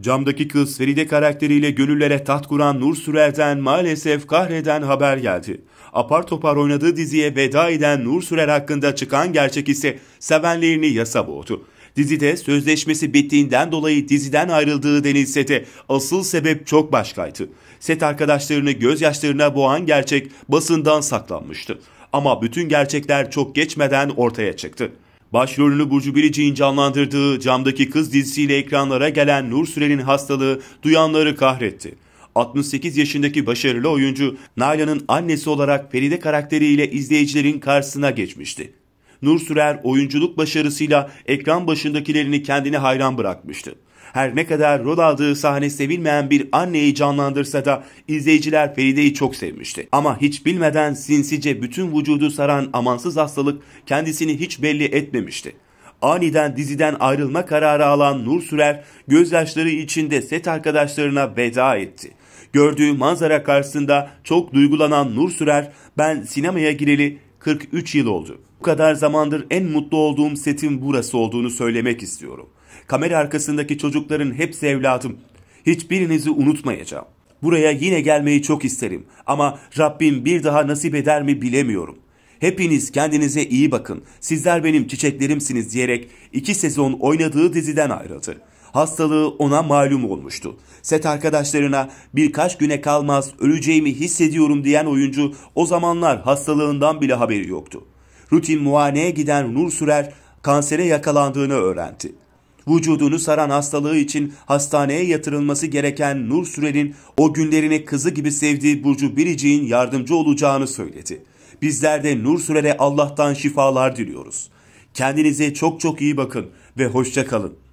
Camdaki kız Feride karakteriyle gönüllere tat kuran Nur Sürer'den maalesef kahreden haber geldi. Apar topar oynadığı diziye veda eden Nur Sürer hakkında çıkan gerçek ise sevenlerini yasa boğdu. Dizide sözleşmesi bittiğinden dolayı diziden ayrıldığı denilse de asıl sebep çok başkaydı. Set arkadaşlarını gözyaşlarına boğan gerçek basından saklanmıştı. Ama bütün gerçekler çok geçmeden ortaya çıktı. Başrolünü Burcu Biricik'in canlandırdığı Camdaki Kız dizisiyle ekranlara gelen Nur Sürel'in hastalığı duyanları kahretti. 68 yaşındaki başarılı oyuncu Nalan'ın annesi olarak Feride karakteriyle izleyicilerin karşısına geçmişti. Nur Sürer oyunculuk başarısıyla ekran başındakilerini kendine hayran bırakmıştı. Her ne kadar rol aldığı sahne sevilmeyen bir anneyi canlandırsa da izleyiciler Feride'yi çok sevmişti. Ama hiç bilmeden sinsice bütün vücudu saran amansız hastalık kendisini hiç belli etmemişti aniden diziden ayrılma kararı alan Nur Sürer gözyaşları içinde set arkadaşlarına veda etti. Gördüğü manzara karşısında çok duygulanan Nur Sürer ben sinemaya gireli 43 yıl oldu. Bu kadar zamandır en mutlu olduğum setin burası olduğunu söylemek istiyorum. Kamera arkasındaki çocukların hepsi evladım. Hiçbirinizi unutmayacağım. Buraya yine gelmeyi çok isterim ama Rabbim bir daha nasip eder mi bilemiyorum. Hepiniz kendinize iyi bakın. Sizler benim çiçeklerimsiniz diyerek iki sezon oynadığı diziden ayrıldı. Hastalığı ona malum olmuştu. Set arkadaşlarına birkaç güne kalmaz öleceğimi hissediyorum diyen oyuncu o zamanlar hastalığından bile haberi yoktu. Rutin muayeneye giden Nur Sürer kansere yakalandığını öğrendi. Vücudunu saran hastalığı için hastaneye yatırılması gereken Nur Sürer'in o günlerini kızı gibi sevdiği Burcu Biricik'in yardımcı olacağını söyledi. Bizler de Nur Sürer'e Allah'tan şifalar diliyoruz. Kendinize çok çok iyi bakın ve hoşça kalın.